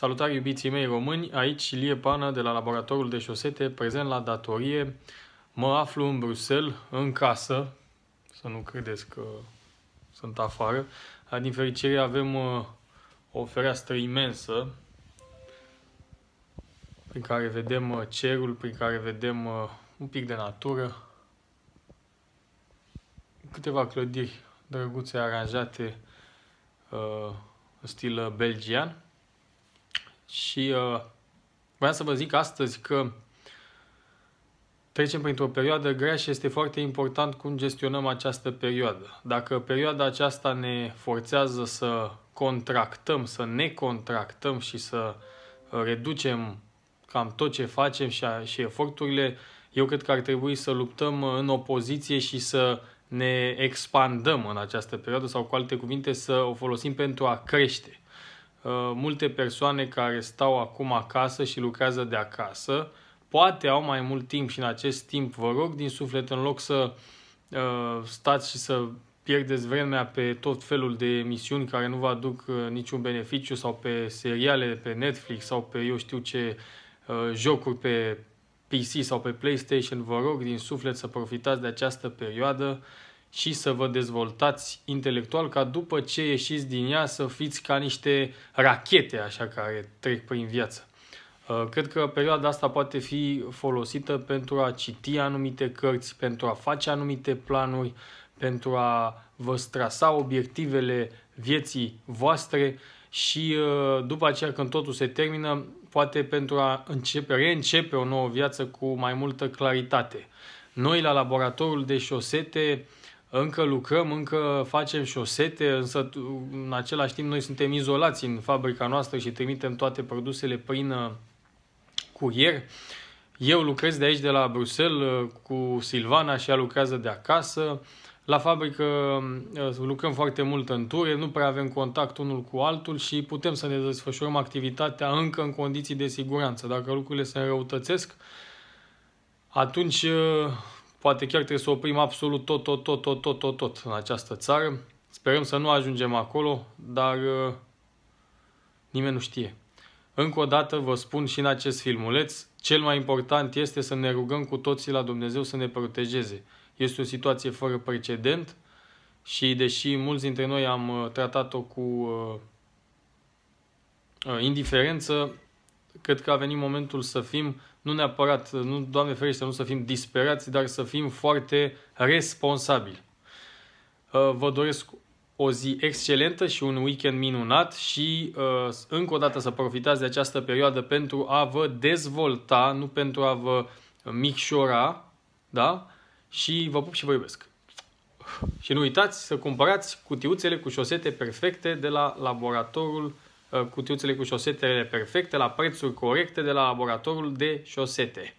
Salutare iubiții mei români, aici Ilie Pană de la Laboratorul de Șosete, prezent la datorie. Mă aflu în Bruxelles, în casă, să nu credeți că sunt afară. Din fericire avem uh, o fereastră imensă prin care vedem uh, cerul, prin care vedem uh, un pic de natură, câteva clădiri drăguțe aranjate în stil belgian. Și uh, vreau să vă zic astăzi că trecem printr-o perioadă grea și este foarte important cum gestionăm această perioadă. Dacă perioada aceasta ne forțează să contractăm, să ne contractăm și să uh, reducem cam tot ce facem și, a, și eforturile, eu cred că ar trebui să luptăm uh, în opoziție și să ne expandăm în această perioadă sau cu alte cuvinte să o folosim pentru a crește. Uh, multe persoane care stau acum acasă și lucrează de acasă, poate au mai mult timp și în acest timp vă rog din suflet, în loc să uh, stați și să pierdeți vremea pe tot felul de emisiuni care nu vă aduc uh, niciun beneficiu sau pe seriale pe Netflix sau pe eu știu ce uh, jocuri pe PC sau pe PlayStation, vă rog din suflet să profitați de această perioadă și să vă dezvoltați intelectual ca după ce ieșiți din ea să fiți ca niște rachete așa care trec prin viață. Uh, cred că perioada asta poate fi folosită pentru a citi anumite cărți, pentru a face anumite planuri, pentru a vă strasa obiectivele vieții voastre și uh, după aceea când totul se termină, poate pentru a începe, reîncepe o nouă viață cu mai multă claritate. Noi la laboratorul de șosete încă lucrăm, încă facem șosete, însă în același timp noi suntem izolați în fabrica noastră și trimitem toate produsele prin uh, curier. Eu lucrez de aici, de la Bruxelles, uh, cu Silvana și ea lucrează de acasă. La fabrică uh, lucrăm foarte mult în ture, nu prea avem contact unul cu altul și putem să ne desfășurăm activitatea încă în condiții de siguranță. Dacă lucrurile se înrăutățesc, atunci Poate chiar trebuie să oprim absolut tot, tot, tot, tot, tot, tot, tot în această țară. Sperăm să nu ajungem acolo, dar uh, nimeni nu știe. Încă o dată vă spun și în acest filmuleț, cel mai important este să ne rugăm cu toții la Dumnezeu să ne protejeze. Este o situație fără precedent și deși mulți dintre noi am uh, tratat-o cu uh, indiferență, cred că a venit momentul să fim, nu neapărat, nu, Doamne ferește, nu să fim disperați, dar să fim foarte responsabili. Uh, vă doresc o zi excelentă și un weekend minunat și uh, încă o dată să profitați de această perioadă pentru a vă dezvolta, nu pentru a vă micșora, da? Și vă pup și vă iubesc. Și nu uitați să cumpărați cutiuțele cu șosete perfecte de la laboratorul Ă, cutiuțele cu șosetele perfecte la prețuri corecte de la laboratorul de șosete.